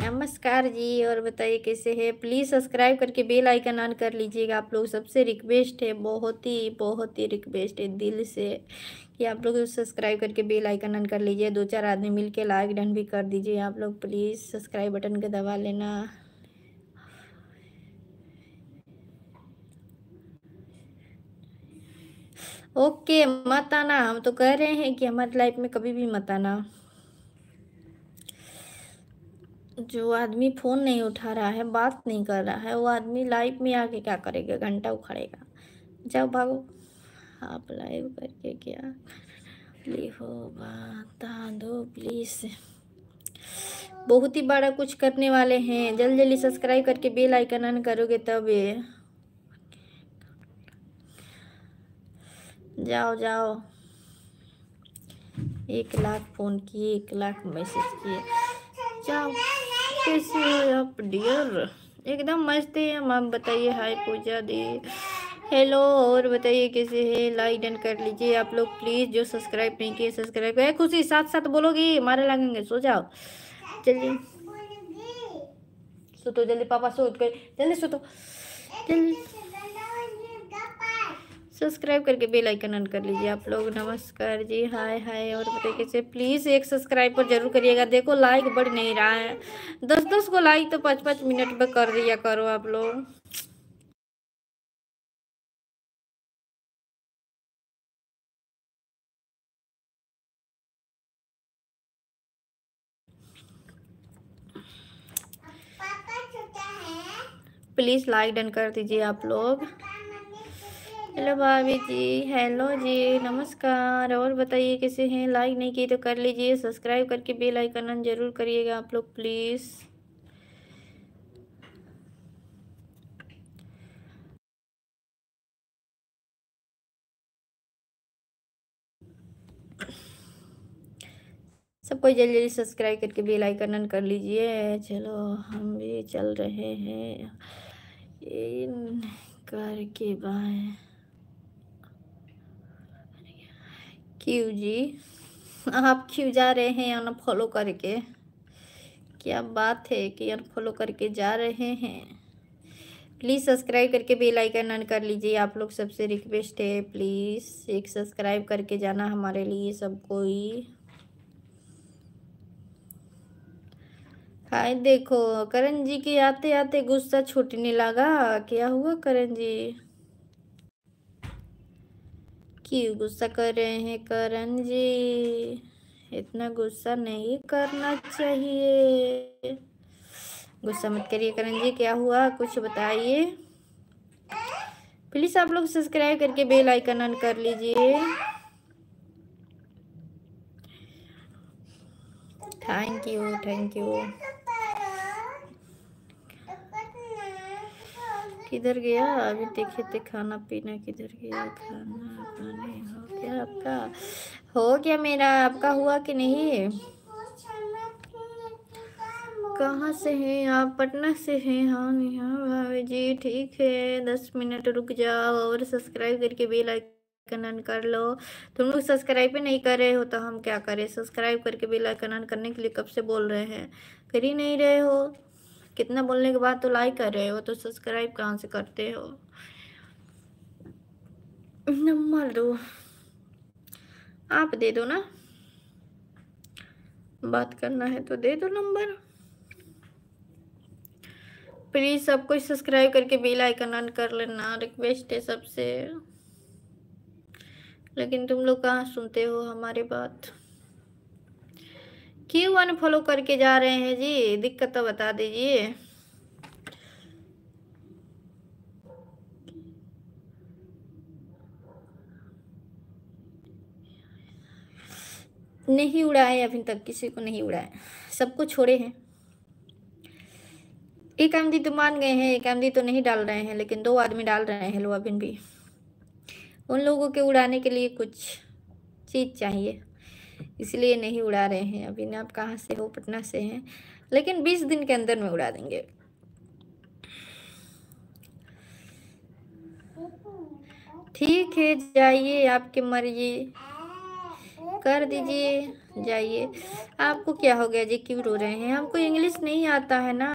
नमस्कार जी और बताइए कैसे हैं प्लीज़ सब्सक्राइब करके बेल आइकन ऑन कर लीजिएगा आप लोग सबसे रिक्वेस्ट है बहुत ही बहुत ही रिक्वेस्ट है दिल से कि आप लोग सब्सक्राइब करके बेल आइकन ऑन कर लीजिए दो चार आदमी मिल के लाइक डन भी कर दीजिए आप लोग प्लीज़ सब्सक्राइब बटन का दबा लेना ओके मत आना हम तो कह रहे हैं कि हमारी लाइफ में कभी भी मत आना जो आदमी फ़ोन नहीं उठा रहा है बात नहीं कर रहा है वो आदमी लाइव में आके क्या करेगा घंटा उखाड़ेगा जाओ भागो आप लाइव करके क्या लिखो बता दो प्लीज़ बहुत ही बड़ा कुछ करने वाले हैं जल्दी जल्दी सब्सक्राइब करके बेल आइकन ऑन करोगे तब जाओ जाओ एक लाख फ़ोन किए एक लाख मैसेज किए जाओ कैसे हो आप डियर एकदम मस्त है मैम बताइए हाय पूजा दी हेलो और बताइए कैसे है लाइक डन कर लीजिए आप लोग प्लीज़ जो सब्सक्राइब नहीं किए सब्सक्राइब करें खुशी साथ साथ बोलोगी मारे लगेंगे सो जाओ चलिए सुतो जल्दी पापा सो तो कर जल्दी सुतो जल्दी सब्सक्राइब करके बेल आइकन ऑन कर लीजिए आप लोग नमस्कार जी हाय हाय और तरीके से प्लीज़ एक सब्सक्राइब पर जरूर करिएगा देखो लाइक बढ़ नहीं रहा है दस दस को लाइक तो पाँच पाँच मिनट में कर दिया करो आप लोग प्लीज़ लाइक डन कर दीजिए आप लोग हेलो भाभी जी हेलो जी नमस्कार और बताइए कैसे हैं लाइक नहीं की तो कर लीजिए सब्सक्राइब करके बेल आइकन ऑन जरूर करिएगा आप लोग प्लीज़ सबको जल्दी जल्दी सब्सक्राइब करके बेल आइकन ऑन कर लीजिए चलो हम भी चल रहे हैं इन करके बाय क्यू जी आप क्यों जा रहे हैं अनफॉलो करके क्या बात है कि अनफॉलो करके जा रहे हैं प्लीज़ सब्सक्राइब करके बेल आइकन ऑन कर लीजिए आप लोग सबसे रिक्वेस्ट है प्लीज़ एक सब्सक्राइब करके जाना हमारे लिए सब कोई हाय देखो करण जी के आते आते गुस्सा छूटने लगा क्या हुआ करण जी कि गुस्सा कर रहे हैं करण जी इतना गुस्सा नहीं करना चाहिए गुस्सा मत करिए करण जी क्या हुआ कुछ बताइए प्लीज़ आप लोग सब्सक्राइब करके बेल आइकन ऑन कर लीजिए थैंक यू थैंक यू किधर गया अभी देखे थे खाना पीना किधर गया खाना पानी है आपका हो गया मेरा आपका हुआ कि नहीं कहाँ से हैं आप पटना से हैं हाँ हाँ भाभी जी ठीक है दस मिनट रुक जाओ और सब्सक्राइब करके बेल आइकन ऑन कर लो तुम लोग सब्सक्राइब ही नहीं कर रहे हो तो हम क्या करें सब्सक्राइब करके बेल आइकन ऑन करने के लिए कब से बोल रहे हैं कर ही नहीं रहे हो कितना बोलने के बाद तो लाइक कर रहे हो तो सब्सक्राइब कहाँ से करते हो नंबर दो आप दे दो ना बात करना है तो दे दो नंबर प्लीज़ सब कुछ सब्सक्राइब करके बेल आइकन ऑन कर लेना रिक्वेस्ट है सबसे लेकिन तुम लोग कहाँ सुनते हो हमारी बात क्यों अनफॉलो करके जा रहे हैं जी दिक्कत तो बता दीजिए नहीं उड़ाए अभी तक किसी को नहीं उड़ाए सबको छोड़े हैं एक आमदी तो मान गए हैं एक आमदी तो नहीं डाल रहे हैं लेकिन दो आदमी डाल रहे हैं लोबिन भी उन लोगों के उड़ाने के लिए कुछ चीज़ चाहिए इसलिए नहीं उड़ा रहे हैं अभी ना आप कहाँ से हो पटना से हैं लेकिन बीस दिन के अंदर में उड़ा देंगे ठीक है जाइए आपके मर्जी कर दीजिए जाइए आपको क्या हो गया जी क्यों रो रहे हैं हमको इंग्लिश नहीं आता है ना